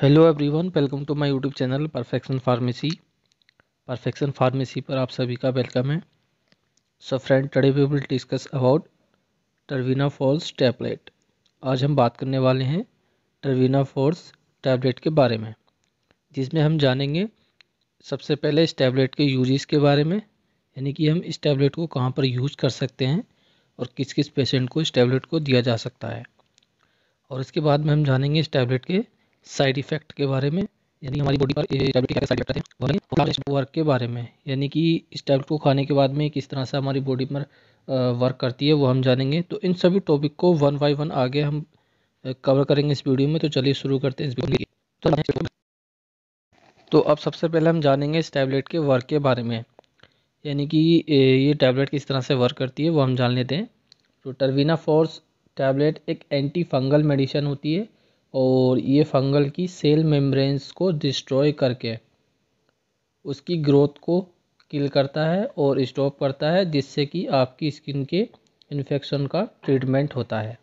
hello everyone welcome to my YouTube channel perfection pharmacy perfection pharmacy पर आप सभी का वेलकम है so friend today we will discuss about Terbina force tablet आज हम बात करने वाले हैं टर्वीना फॉल्स टैबलेट के बारे में जिसमें हम जानेंगे सबसे पहले इस टैबलेट के यूजेस के बारे में यानी कि हम इस टैबलेट को कहाँ पर यूज़ कर सकते हैं और किस किस पेशेंट को इस टैबलेट को दिया जा सकता है और इसके बाद में हम जानेंगे इस टैबलेट के साइड इफेक्ट के बारे में यानी हमारी बॉडी पर टैबलेट के साइड इफेक्ट हैं वर्क के बारे में यानी कि इस टैबलेट को खाने के बाद में किस तरह से हमारी बॉडी पर वर्क करती है वो हम जानेंगे तो इन सभी टॉपिक को वन बाई वन आगे हम कवर करेंगे इस वीडियो में तो चलिए शुरू करते हैं इस वीडियो तो, तो अब सबसे पहले हम जानेंगे इस टैबलेट के वर्क के बारे में यानी कि ये टैबलेट किस तरह से वर्क करती है वो हम जान लेते हैं तो टर्विना फोर्स टैबलेट एक एंटी फंगल मेडिसन होती है और ये फंगल की सेल मेम्ब्रेन्स को डिस्ट्रॉय करके उसकी ग्रोथ को किल करता है और स्टॉप करता है जिससे कि आपकी स्किन के इन्फेक्शन का ट्रीटमेंट होता है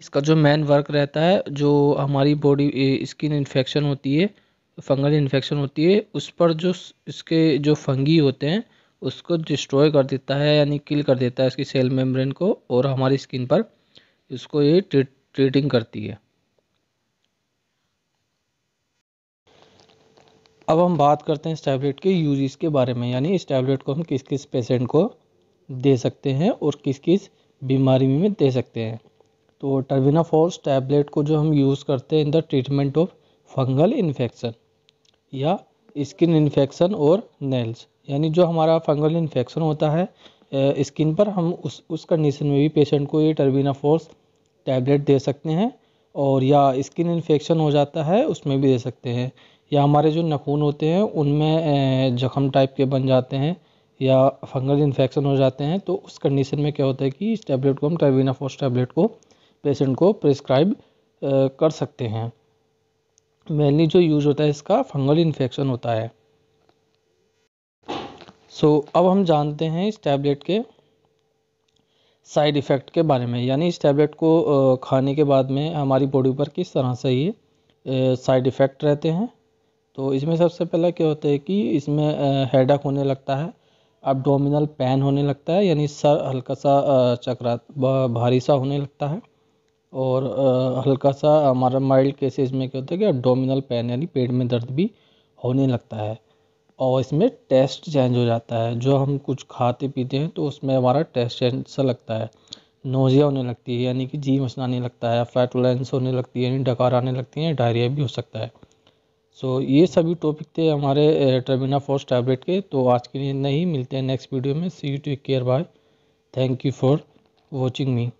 इसका जो मेन वर्क रहता है जो हमारी बॉडी स्किन इन्फेक्शन होती है फंगल इन्फेक्शन होती है उस पर जो इसके जो फंगी होते हैं उसको डिस्ट्रॉय कर देता है यानी किल कर देता है उसकी सेल मेम्ब्रेन को और हमारी स्किन पर इसको ये ट्रीट ट्रीटिंग करती है अब हम बात करते हैं इस टैबलेट के यूजेस के बारे में यानी इस टैबलेट को हम किस किस पेशेंट को दे सकते हैं और किस किस बीमारी में दे सकते हैं तो टर्बिना टैबलेट को जो हम यूज़ करते हैं in the treatment of fungal infection या स्किन इन्फेक्शन और नेल्स यानी जो हमारा फंगल इन्फेक्शन होता है स्किन पर हम उस उस कंडीशन में भी पेशेंट को ये टर्बिना टैबलेट दे सकते हैं और या स्किन इन्फेक्शन हो जाता है उसमें भी दे सकते हैं या हमारे जो नखून होते हैं उनमें जख्म टाइप के बन जाते हैं या फंगल इन्फेक्शन हो जाते हैं तो उस कंडीशन में क्या होता है कि इस टैबलेट को हम ट्रेविना फोर्स टैबलेट को पेशेंट को प्रिस्क्राइब कर सकते हैं मेनली जो यूज होता है इसका फंगल इन्फेक्शन होता है सो so, अब हम जानते हैं इस टैबलेट के साइड इफ़ेक्ट के बारे में यानी इस टैबलेट को खाने के बाद में हमारी बॉडी पर किस तरह से ये साइड इफ़ेक्ट रहते हैं तो इसमें सबसे पहला क्या होता है कि इसमें हेडक होने लगता है अबडोमिनल पैन होने लगता है यानी सर हल्का सा चक्रा भारी सा होने लगता है और हल्का सा हमारा माइल्ड केसेस में क्या होता है कि अबडोमिनल पैन यानी पेट में दर्द भी होने लगता है और इसमें टेस्ट चेंज हो जाता है जो हम कुछ खाते पीते हैं तो उसमें हमारा टेस्ट चेंज सा लगता है नोजिया होने लगती है यानी कि जी मचनाने लगता है फैटुलेंस होने लगती है यानी डकार आने लगती है डायरिया भी हो सकता है सो so, ये सभी टॉपिक थे हमारे ट्रेबिना फोर्स टैबलेट के तो आज के लिए नहीं मिलते हैं नेक्स्ट वीडियो में see you take care bye thank you for watching me